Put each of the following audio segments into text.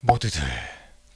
모두들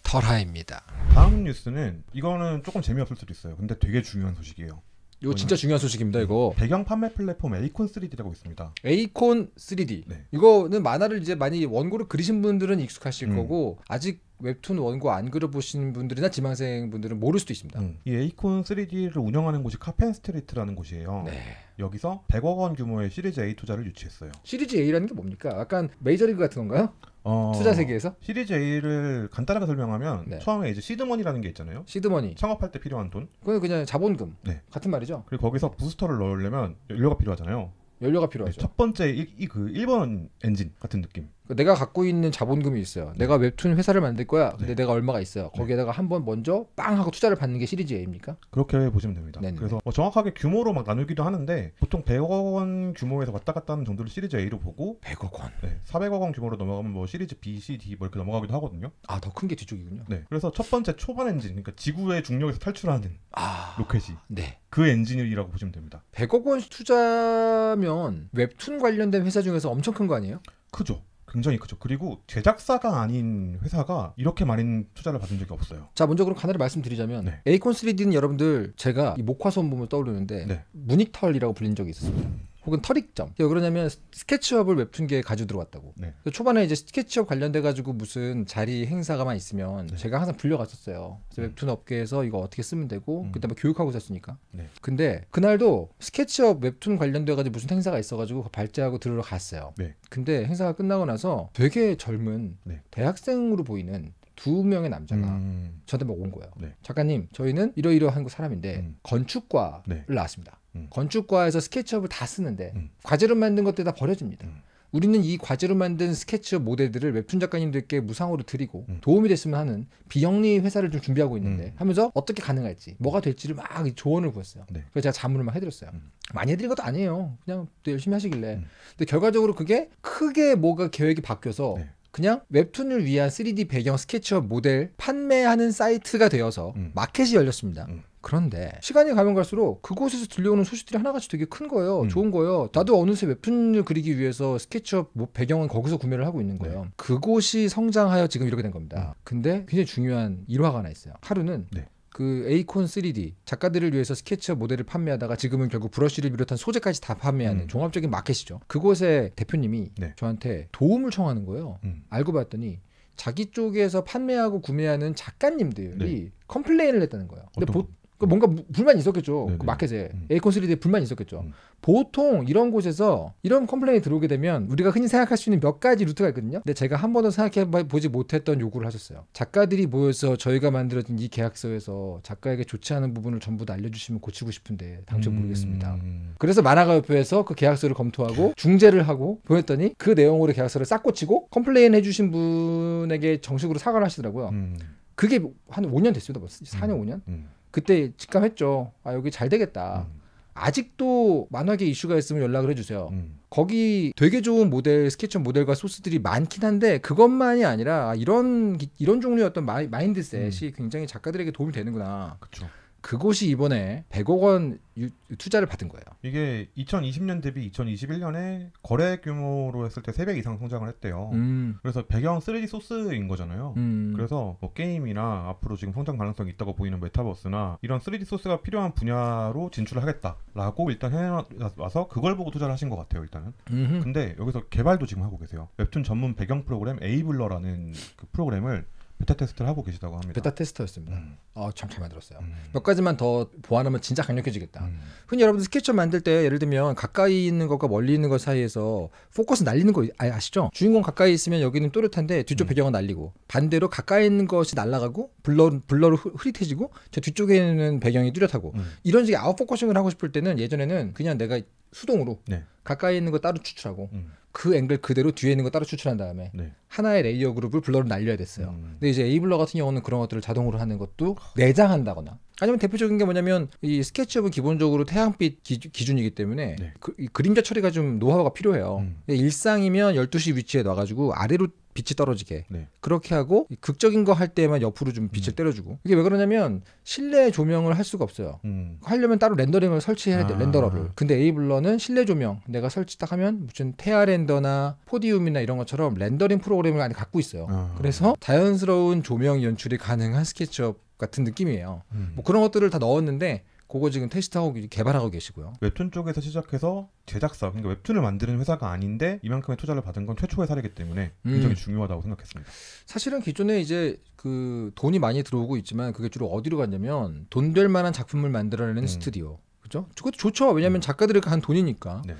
털하입니다. 다음 뉴스는 이거는 조금 재미없을 수도 있어요. 근데 되게 중요한 소식이에요. 이거 진짜 중요한 소식입니다. 이거 음, 배경 판매 플랫폼 에이콘 3D라고 있습니다. 에이콘 3D. 네. 이거는 만화를 이제 많이 원고를 그리신 분들은 익숙하실 음. 거고 아직 웹툰 원고 안 그려보신 분들이나 지망생 분들은 모를 수도 있습니다. 음. 이 에이콘 3D를 운영하는 곳이 카펜스트리트라는 곳이에요. 네. 여기서 100억 원 규모의 시리즈 A 투자를 유치했어요. 시리즈 A라는 게 뭡니까? 약간 메이저리그 같은 건가요? 어, 투자 세계에서 시리즈 A를 간단하게 설명하면 네. 처음에 이제 시드머니라는 게 있잖아요. 시드머니 창업할 때 필요한 돈. 그건 그냥 자본금. 네. 같은 말이죠. 그리고 거기서 부스터를 넣으려면 연료가 필요하잖아요. 연료가 필요하죠. 네, 첫 번째 이 그 1번 엔진 같은 느낌. 내가 갖고 있는 자본금이 있어요. 네. 내가 웹툰 회사를 만들 거야. 근데 네. 내가 얼마가 있어요. 네. 거기에다가 한번 먼저 빵 하고 투자를 받는 게 시리즈 A입니까? 그렇게 보시면 됩니다. 네네네. 그래서 뭐 정확하게 규모로 막 나누기도 하는데 보통 100억 원 규모에서 왔다 갔다 하는 정도를 시리즈 A로 보고 100억 원. 네. 400억 원 규모로 넘어가면 뭐 시리즈 B, C, D 뭐 이렇게 넘어가기도 하거든요. 아, 더 큰 게 뒤쪽이군요. 네. 그래서 첫 번째 초반 엔진, 그러니까 지구의 중력에서 탈출하는 아... 로켓이 네. 그 엔진이라고 보시면 됩니다. 100억 원 투자면 웹툰 관련된 회사 중에서 엄청 큰 거 아니에요? 크죠. 굉장히 크죠. 그리고 제작사가 아닌 회사가 이렇게 많은 투자를 받은 적이 없어요. 자, 먼저 그럼 하나를 말씀드리자면 에이콘 3D는 여러분들 제가 이 목화선 보면 떠오르는데 네. 문익털이라고 불린 적이 있었습니다. 음. 혹은 터릭점. 예, 그러냐면 스케치업을 웹툰계에 가져 들어왔다고. 네. 그 초반에 이제 스케치업 관련돼 가지고 무슨 자리 행사가만 있으면 네. 제가 항상 불려갔었어요. 그래서 음. 웹툰 업계에서 이거 어떻게 쓰면 되고 음. 그때 막 교육하고 있었으니까. 네. 근데 그날도 스케치업 웹툰 관련돼 가지고 무슨 행사가 있어 가지고 발제하고 들으러 갔어요. 네. 근데 행사가 끝나고 나서 되게 젊은 네. 대학생으로 보이는 두 명의 남자가 음. 저한테 막 온 거예요. 네. 작가님, 저희는 이러이러한 사람인데 음. 건축과를 나왔습니다. 음. 건축과에서 스케치업을 다 쓰는데 음. 과제로 만든 것들 다 버려집니다. 음. 우리는 이 과제로 만든 스케치업 모델들을 웹툰 작가님들께 무상으로 드리고 음. 도움이 됐으면 하는 비영리 회사를 좀 준비하고 있는데 음. 하면서 어떻게 가능할지 뭐가 될지를 막 조언을 구했어요. 네. 그래서 제가 자문을 막 해드렸어요. 음. 많이 해드린 것도 아니에요. 그냥 또 열심히 하시길래. 근데 결과적으로 그게 크게 뭐가 계획이 바뀌어서 네. 그냥 웹툰을 위한 3D 배경 스케치업 모델 판매하는 사이트가 되어서 마켓이 열렸습니다. 그런데 시간이 가면 갈수록 그곳에서 들려오는 소식들이 하나같이 되게 큰 거예요. 음. 좋은 거예요. 나도 어느새 웹툰을 그리기 위해서 스케치업 뭐 배경은 거기서 구매를 하고 있는 거예요. 네. 그곳이 성장하여 지금 이렇게 된 겁니다. 음. 근데 굉장히 중요한 일화가 하나 있어요. 하루는 네. 그 에이콘 3D 작가들을 위해서 스케치업 모델을 판매하다가 지금은 결국 브러쉬를 비롯한 소재까지 다 판매하는 음. 종합적인 마켓이죠. 그곳의 대표님이 네. 저한테 도움을 청하는 거예요. 음. 알고 봤더니 자기 쪽에서 판매하고 구매하는 작가님들이 네. 컴플레인을 했다는 거예요. 근데 보, 그 뭔가 불만이 있었겠죠. 그 마켓에 음. 에이콘 3D에 불만이 있었겠죠. 음. 보통 이런 곳에서 이런 컴플레인이 들어오게 되면 우리가 흔히 생각할 수 있는 몇 가지 루트가 있거든요. 근데 제가 한 번도 생각해 보지 못했던 요구를 하셨어요. 작가들이 모여서 저희가 만들어진 이 계약서에서 작가에게 좋지 않은 부분을 전부 다 알려주시면 고치고 싶은데 당초 음. 모르겠습니다. 그래서 만화가협회에서 그 계약서를 검토하고 네. 중재를 하고 보였더니그 내용으로 계약서를 싹 고치고 컴플레인 해주신 분에게 정식으로 사과를 하시더라고요. 음. 그게 한 5년 됐습니다. 4년 5년. 음. 그때 직감했죠. 아 여기 잘 되겠다. 음. 아직도 만화계 이슈가 있으면 연락을 해주세요. 음. 거기 되게 좋은 모델, 스케치업 모델과 소스들이 많긴 한데 그것만이 아니라 아, 이런 이런 종류의 어떤 마인드셋이 음. 굉장히 작가들에게 도움이 되는구나. 그렇죠. 그곳이 이번에 100억 원 유, 투자를 받은 거예요. 이게 2020년 대비 2021년에 거래 규모로 했을 때 3배 이상 성장을 했대요. 음. 그래서 배경 3D 소스인 거잖아요. 음. 그래서 뭐 게임이나 앞으로 지금 성장 가능성이 있다고 보이는 메타버스나 이런 3D 소스가 필요한 분야로 진출 하겠다라고 일단 해와서 그걸 보고 투자를 하신 것 같아요. 일단은. 음흠. 근데 여기서 개발도 지금 하고 계세요. 웹툰 전문 배경 프로그램 에이블러라는 그 프로그램을 베타 테스트를 하고 계시다고 합니다. 베타 테스터였습니다. 음. 어, 참잘 만들었어요. 음. 몇 가지만 더 보완하면 진짜 강력해지겠다. 음. 흔히 여러분들 스케치업 만들 때 예를 들면 가까이 있는 것과 멀리 있는 것 사이에서 포커스 날리는 거 아, 시죠 주인공 가까이 있으면 여기는 또렷한데 뒤쪽 음. 배경은 날리고 반대로 가까이 있는 것이 날아가고 블러 블러로 흐릿해지고 저 뒤쪽에 있는 배경이 뚜렷하고 음. 이런 식의 아웃 포커싱을 하고 싶을 때는 예전에는 그냥 내가 수동으로 네. 가까이 있는 거 따로 추출하고 음. 그 앵글 그대로 뒤에 있는 거 따로 추출한 다음에 네. 하나의 레이어 그룹을 블러로 날려야 됐어요. 음. 근데 이제 에이블러 같은 경우는 그런 것들을 자동으로 하는 것도 내장한다거나 아니면 대표적인 게 뭐냐면 이 스케치업은 기본적으로 태양빛 기, 준이기 때문에 네. 그, 그림자 처리가 좀 노하우가 필요해요. 음. 예, 일상이면 12시 위치에 놔가지고 아래로 빛이 떨어지게 네. 그렇게 하고 극적인 거 할 때만 옆으로 좀 빛을 음. 때려주고 이게 왜 그러냐면 실내 조명을 할 수가 없어요 음. 하려면 따로 렌더링을 설치해야 돼 아. 렌더러를 근데 에이블러는 실내 조명 내가 설치 딱 하면 무슨 테아 렌더나 포디움이나 이런 것처럼 렌더링 프로그램을 갖고 있어요 아. 그래서 자연스러운 조명 연출이 가능한 스케치업 같은 느낌이에요. 음. 뭐 그런 것들을 다 넣었는데 그거 지금 테스트하고 개발하고 계시고요. 웹툰 쪽에서 시작해서 제작사, 그러니까 웹툰을 만드는 회사가 아닌데 이만큼의 투자를 받은 건 최초의 사례이기 때문에 음. 굉장히 음. 중요하다고 생각했습니다. 사실은 기존에 이제 그 돈이 많이 들어오고 있지만 그게 주로 어디로 갔냐면 돈 될 만한 작품을 만들어내는 음. 스튜디오. 그죠? 그것도 좋죠. 왜냐하면 음. 작가들이 간 돈이니까. 네.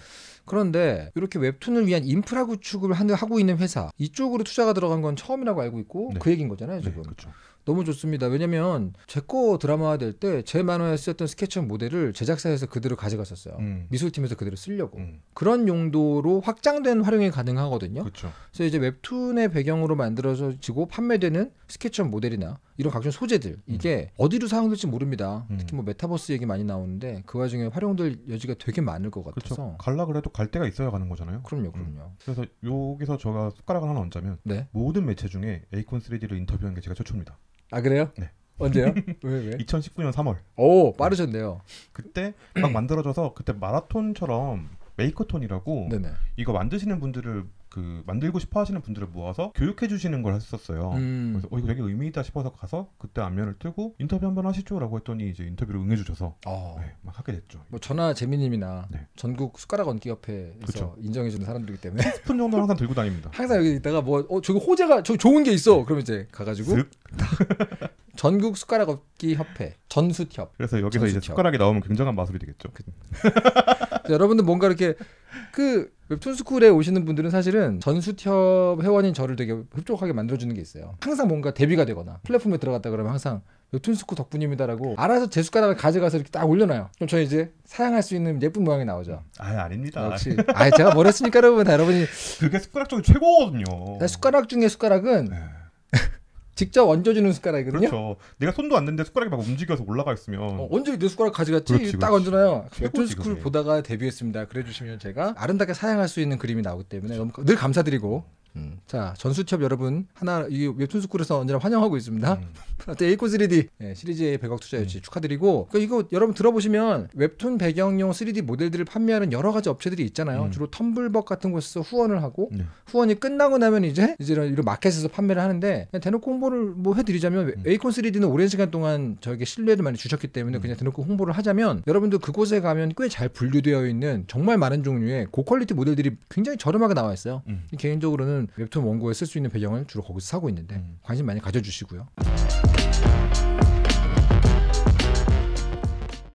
그런데 이렇게 웹툰을 위한 인프라 구축을 하고 있는 회사 이쪽으로 투자가 들어간 건 처음이라고 알고 있고 네. 그 얘기인 거잖아요 네, 지금. 네, 그렇죠. 너무 좋습니다. 왜냐면 제 거 드라마 될때 제 만화에 쓰였던 스케치 모델을 제작사에서 그대로 가져갔었어요. 음. 미술팀에서 그대로 쓰려고. 음. 그런 용도로 확장된 활용이 가능하거든요. 그쵸. 그렇죠. 그래서 이제 웹툰의 배경으로 만들어지고 판매되는 스케치 모델이나 이런 각종 소재들 음. 이게 음. 어디로 사용될지 모릅니다. 음. 특히 뭐 메타버스 얘기 많이 나오는데 그 와중에 활용될 여지가 되게 많을 것 그렇죠. 같아서 그쵸. 갈라 그래도 갈 데가 있어야 가는 거잖아요. 그럼요, 음. 그럼요. 그래서 여기서 제가 숟가락을 하나 얹자면 네? 모든 매체 중에 에이콘 3D를 인터뷰한 게 제가 최초입니다. 아 그래요? 네. 언제요? 왜 왜? 2019년 3월. 오 빠르셨네요. 그때 막 만들어져서 그때 마라톤처럼 메이커톤이라고 네네. 이거 만드시는 분들을 그 만들고 싶어 하시는 분들을 모아서 교육해 주시는 걸 했었어요. 음. 그래서 어 이거 되게 의미 있다 싶어서 가서 그때 안면을 틀고 인터뷰 한번 하시죠라고 했더니 이제 인터뷰를 응해 주셔서 어. 아. 네, 막 하게 됐죠. 뭐 저나 재민님이나 네. 전국 숟가락 얹기 협회에서 그렇 인정해주는 사람들이기 때문에 스푼 정도 항상 들고 다닙니다. 항상 여기 있다가 뭐 어, 저기 호재가 저 좋은 게 있어. 그러면 이제 가가지고 전국 숟가락 얹기 협회 전수협. 그래서 여기서 전수협. 이제 숟가락이 나오면 굉장한 마술이 되겠죠. 그... 여러분들 뭔가 이렇게 그 웹툰 스쿨에 오시는 분들은 사실은 전수협 회원인 저를 되게 흡족하게 만들어주는 게 있어요. 항상 뭔가 대비가 되거나 플랫폼에 들어갔다 그러면 항상 웹툰 스쿨 덕분입니다라고 알아서 제 숟가락을 가져가서 이렇게 딱 올려놔요. 그럼 저는 이제 사양할 수 있는 예쁜 모양이 나오죠. 아 아닙니다. 역시. 아 제가 머렸습니까 여러분 다 여러분이 그게 숟가락 중에 최고거든요. 숟가락 중에 숟가락은 네. 직접 얹어주는 숟가락이거든요. 그렇죠. 내가 손도 안댔데 숟가락이 막 움직여서 올라가 있으면 어, 언제 내 숟가락 가져갔지? 그렇지, 딱 그렇지. 얹어놔요. 웹툰스쿨 보다가 데뷔했습니다. 그래주시면 제가 아름답게 사양할 수 있는 그림이 나오기 때문에 그렇죠. 늘 감사드리고 음. 자 전수첩 여러분 하나 이 웹툰스쿨에서 언제나 환영하고 있습니다. 음. 에이코 3D 네, 시리즈의 100억 투자 유치 음. 축하드리고 그러니까 이거 여러분 들어보시면 웹툰 배경용 3D 모델들을 판매하는 여러 가지 업체들이 있잖아요. 음. 주로 텀블벅 같은 곳에서 후원을 하고 네. 후원이 끝나고 나면 이제 이제 이런 마켓에서 판매를 하는데 대놓고 홍보를 뭐 해드리자면 에이콘 음. 3D는 오랜 시간 동안 저에게 신뢰를 많이 주셨기 때문에 음. 그냥 대놓고 홍보를 하자면 여러분도 그곳에 가면 꽤 잘 분류되어 있는 정말 많은 종류의 고퀄리티 모델들이 굉장히 저렴하게 나와 있어요. 음. 개인적으로는 저는 웹툰 원고에 쓸 수 있는 배경을 주로 거기서 사고 있는데 음. 관심 많이 가져주시고요.